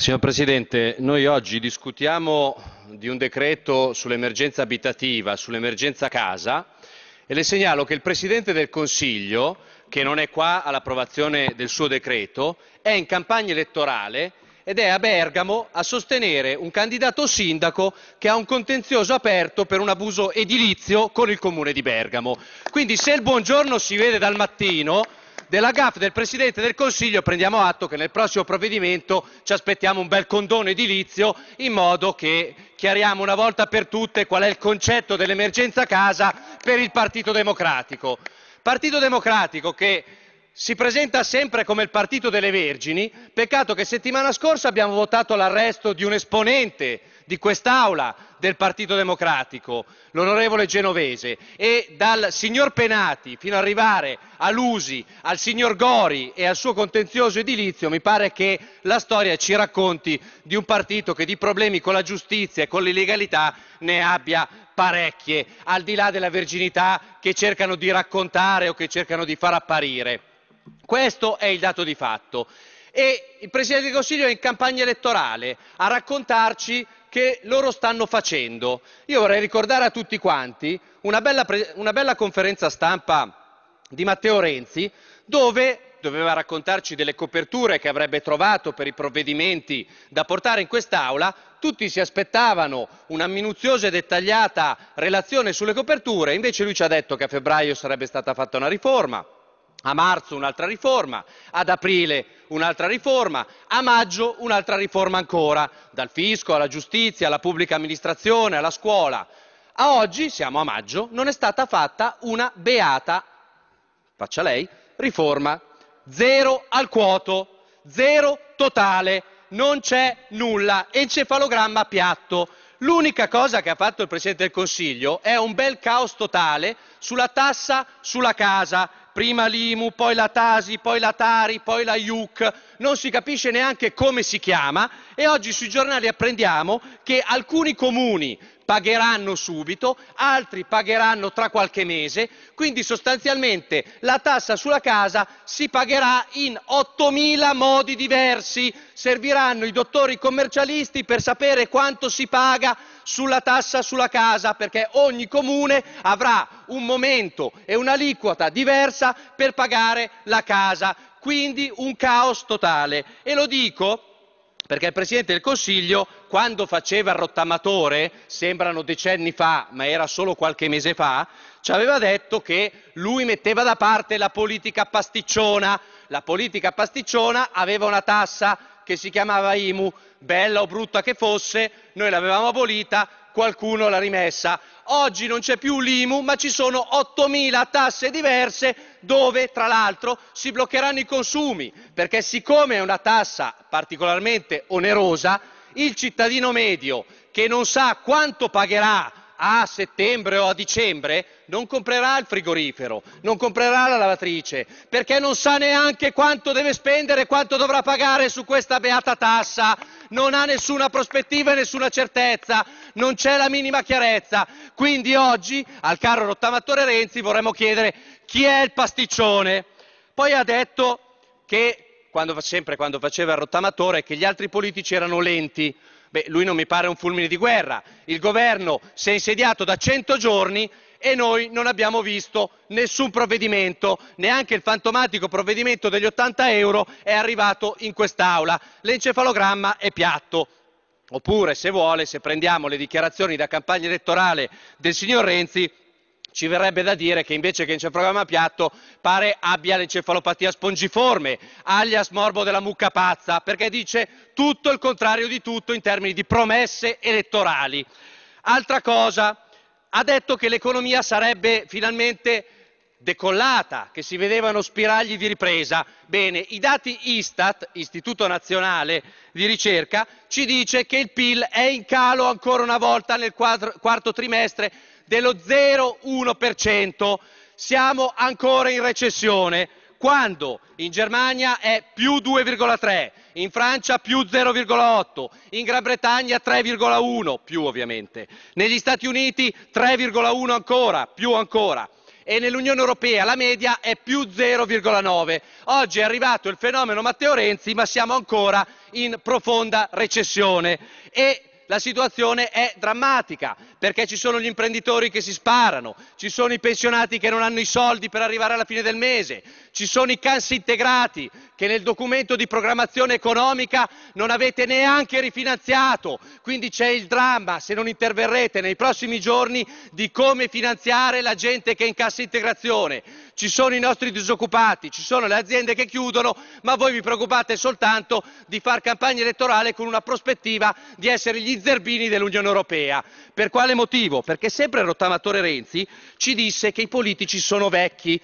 Signor Presidente, noi oggi discutiamo di un decreto sull'emergenza abitativa, sull'emergenza casa e le segnalo che il Presidente del Consiglio, che non è qua all'approvazione del suo decreto, è in campagna elettorale ed è a Bergamo a sostenere un candidato sindaco che ha un contenzioso aperto per un abuso edilizio con il comune di Bergamo. Quindi se il buongiorno si vede dal mattino della GAF, del Presidente del Consiglio, prendiamo atto che nel prossimo provvedimento ci aspettiamo un bel condono edilizio in modo che chiariamo una volta per tutte qual è il concetto dell'emergenza casa per il Partito Democratico. Partito Democratico che si presenta sempre come il partito delle vergini, peccato che settimana scorsa abbiamo votato l'arresto di un esponente di quest'Aula del Partito Democratico, l'onorevole Genovese, e dal signor Penati fino ad arrivare a Lusi, al signor Gori e al suo contenzioso edilizio, mi pare che la storia ci racconti di un partito che di problemi con la giustizia e con l'illegalità ne abbia parecchie, al di là della verginità che cercano di raccontare o che cercano di far apparire. Questo è il dato di fatto e il Presidente del Consiglio è in campagna elettorale a raccontarci che loro stanno facendo. Io vorrei ricordare a tutti quanti una bella, una bella conferenza stampa di Matteo Renzi dove doveva raccontarci delle coperture che avrebbe trovato per i provvedimenti da portare in quest'Aula, tutti si aspettavano una minuziosa e dettagliata relazione sulle coperture, invece lui ci ha detto che a febbraio sarebbe stata fatta una riforma, a marzo un'altra riforma, ad aprile un'altra riforma, a maggio un'altra riforma ancora, dal fisco alla giustizia, alla pubblica amministrazione, alla scuola. A oggi, siamo a maggio, non è stata fatta una beata, faccia lei, riforma. Zero al quoto, zero totale, non c'è nulla, encefalogramma piatto. L'unica cosa che ha fatto il Presidente del Consiglio è un bel caos totale sulla tassa sulla casa, prima l'IMU, poi la Tasi, poi la Tari, poi la IUC, non si capisce neanche come si chiama e oggi sui giornali apprendiamo che alcuni comuni pagheranno subito, altri pagheranno tra qualche mese, quindi sostanzialmente la tassa sulla casa si pagherà in 8.000 modi diversi. Serviranno i dottori commercialisti per sapere quanto si paga sulla tassa sulla casa, perché ogni comune avrà un momento e un'aliquota diversa per pagare la casa. Quindi un caos totale. E lo dico perché il Presidente del Consiglio, quando faceva il rottamatore, sembrano decenni fa, ma era solo qualche mese fa, ci aveva detto che lui metteva da parte la politica pasticciona. La politica pasticciona aveva una tassa che si chiamava IMU, bella o brutta che fosse, noi l'avevamo abolita, qualcuno l'ha rimessa. Oggi non c'è più l'IMU, ma ci sono 8.000 tasse diverse dove, tra l'altro, si bloccheranno i consumi, perché siccome è una tassa particolarmente onerosa, il cittadino medio che non sa quanto pagherà a settembre o a dicembre non comprerà il frigorifero, non comprerà la lavatrice, perché non sa neanche quanto deve spendere, e quanto dovrà pagare su questa beata tassa, non ha nessuna prospettiva e nessuna certezza non c'è la minima chiarezza. Quindi oggi al caro rottamatore Renzi vorremmo chiedere chi è il pasticcione. Poi ha detto che, quando, sempre quando faceva il rottamatore, che gli altri politici erano lenti. Beh, lui non mi pare un fulmine di guerra. Il governo si è insediato da 100 giorni e noi non abbiamo visto nessun provvedimento, neanche il fantomatico provvedimento degli 80 euro è arrivato in quest'Aula. L'encefalogramma è piatto. Oppure, se vuole, se prendiamo le dichiarazioni da campagna elettorale del signor Renzi, ci verrebbe da dire che invece che encefalogramma piatto pare abbia l'encefalopatia spongiforme, alias morbo della mucca pazza, perché dice tutto il contrario di tutto in termini di promesse elettorali. Altra cosa, ha detto che l'economia sarebbe finalmente decollata, che si vedevano spiragli di ripresa. Bene, i dati Istat, Istituto Nazionale di Ricerca, ci dice che il PIL è in calo ancora una volta nel quadro, quarto trimestre dello 0,1%. Siamo ancora in recessione quando in Germania è più 2,3, in Francia più 0,8, in Gran Bretagna 3,1, più ovviamente, negli Stati Uniti 3,1 ancora, più ancora e nell'Unione Europea la media è più 0,9. Oggi è arrivato il fenomeno Matteo Renzi, ma siamo ancora in profonda recessione la situazione è drammatica, perché ci sono gli imprenditori che si sparano, ci sono i pensionati che non hanno i soldi per arrivare alla fine del mese, ci sono i cassi integrati che nel documento di programmazione economica non avete neanche rifinanziato. Quindi c'è il dramma, se non interverrete nei prossimi giorni, di come finanziare la gente che è in cassa integrazione. Ci sono i nostri disoccupati, ci sono le aziende che chiudono, ma voi vi preoccupate soltanto di far campagna elettorale con una prospettiva di essere gli Zerbini dell'Unione Europea. Per quale motivo? Perché sempre il rottamatore Renzi ci disse che i politici sono vecchi,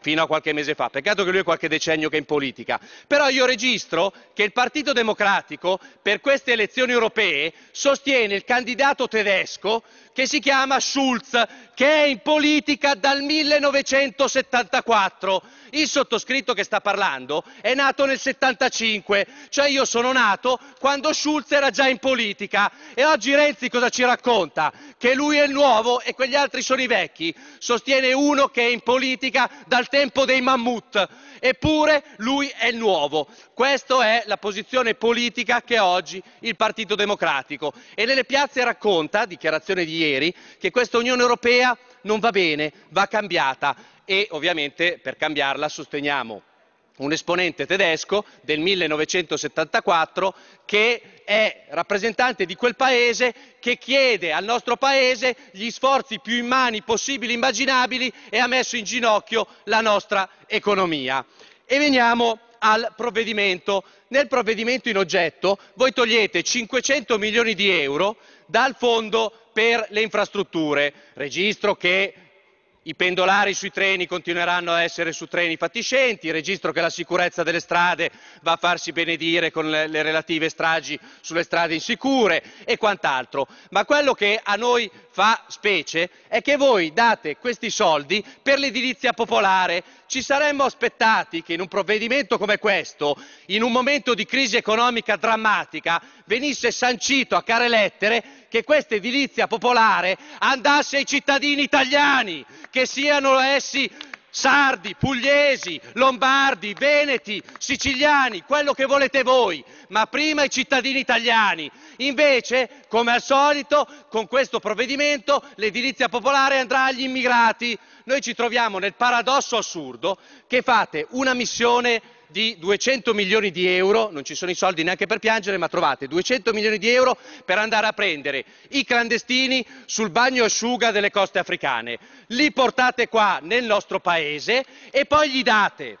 fino a qualche mese fa, peccato che lui è qualche decennio che è in politica, però io registro che il Partito Democratico per queste elezioni europee sostiene il candidato tedesco che si chiama Schulz, che è in politica dal 1974. Il sottoscritto che sta parlando è nato nel 75, cioè io sono nato quando Schulz era già in politica e oggi Renzi cosa ci racconta? Che lui è il nuovo e quegli altri sono i vecchi. Sostiene uno che è in politica dal tempo dei mammut, eppure lui è il nuovo. Questa è la posizione politica che ha oggi il Partito Democratico e nelle piazze racconta, dichiarazione di ieri, che questa Unione Europea non va bene, va cambiata e ovviamente per cambiarla sosteniamo un esponente tedesco del 1974 che è rappresentante di quel paese che chiede al nostro paese gli sforzi più immani possibili e immaginabili e ha messo in ginocchio la nostra economia. E veniamo al provvedimento. Nel provvedimento in oggetto voi togliete 500 milioni di euro dal fondo per le infrastrutture, registro che i pendolari sui treni continueranno a essere su treni fatiscenti, registro che la sicurezza delle strade va a farsi benedire con le, le relative stragi sulle strade insicure e quant'altro. Ma quello che a noi fa specie è che voi date questi soldi per l'edilizia popolare, ci saremmo aspettati che in un provvedimento come questo, in un momento di crisi economica drammatica, venisse sancito a care lettere che questa edilizia popolare andasse ai cittadini italiani, che siano essi sardi, pugliesi, lombardi, veneti, siciliani, quello che volete voi, ma prima i cittadini italiani. Invece, come al solito, con questo provvedimento l'edilizia popolare andrà agli immigrati. Noi ci troviamo nel paradosso assurdo che fate una missione di 200 milioni di euro, non ci sono i soldi neanche per piangere, ma trovate 200 milioni di euro per andare a prendere i clandestini sul bagno asciuga delle coste africane. Li portate qua nel nostro paese e poi gli date,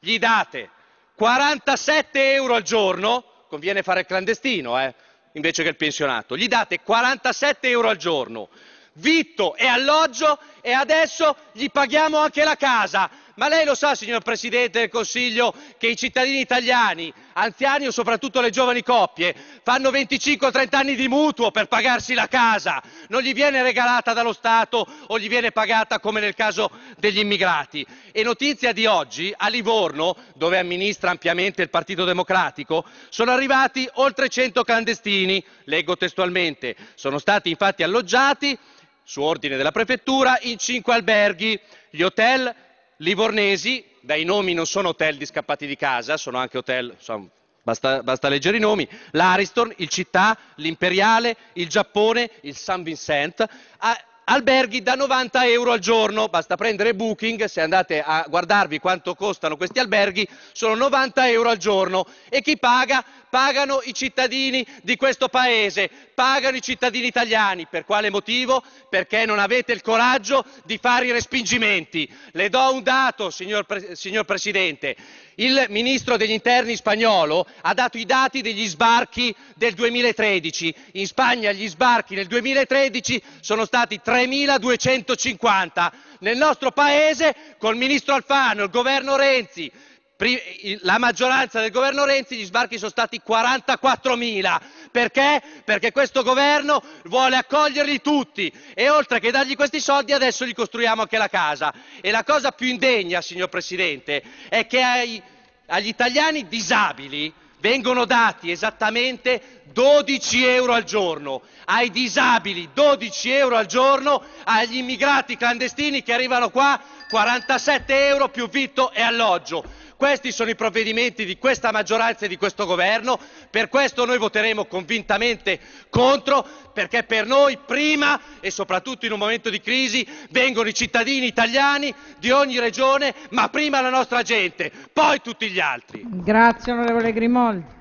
gli date 47 euro al giorno, conviene fare il clandestino eh, invece che il pensionato, gli date 47 euro al giorno vitto e alloggio e adesso gli paghiamo anche la casa. Ma lei lo sa, signor Presidente del Consiglio, che i cittadini italiani, anziani o soprattutto le giovani coppie, fanno 25-30 anni di mutuo per pagarsi la casa? Non gli viene regalata dallo Stato o gli viene pagata come nel caso degli immigrati. E notizia di oggi, a Livorno, dove amministra ampiamente il Partito Democratico, sono arrivati oltre 100 clandestini, leggo testualmente, sono stati infatti alloggiati su ordine della prefettura in cinque alberghi, gli hotel livornesi, dai nomi non sono hotel di scappati di casa, sono anche hotel, sono, basta, basta, leggere i nomi, l'Ariston, il Città, l'Imperiale, il Giappone, il San Vincent, a, ah, alberghi da 90 euro al giorno, basta prendere Booking, se andate a guardarvi quanto costano questi alberghi, sono 90 euro al giorno e chi paga? Pagano i cittadini di questo paese, pagano i cittadini italiani, per quale motivo? Perché non avete il coraggio di fare i respingimenti. Le do un dato, signor, Pre- signor Presidente, il ministro degli interni spagnolo ha dato i dati degli sbarchi del 2013. In Spagna gli sbarchi nel 2013 sono stati 3.250. Nel nostro paese, col ministro Alfano, il governo Renzi, la maggioranza del governo Renzi gli sbarchi sono stati 44.000. Perché? Perché questo governo vuole accoglierli tutti e oltre che dargli questi soldi adesso gli costruiamo anche la casa. E la cosa più indegna, signor Presidente, è che ai, agli italiani disabili vengono dati esattamente 12 euro al giorno, ai disabili 12 euro al giorno, agli immigrati clandestini che arrivano qua 47 euro più vitto e alloggio. Questi sono i provvedimenti di questa maggioranza e di questo governo, per questo noi voteremo convintamente contro, perché per noi prima e soprattutto in un momento di crisi vengono i cittadini italiani di ogni regione, ma prima la nostra gente, poi tutti gli altri. Grazie onorevole Grimoldi.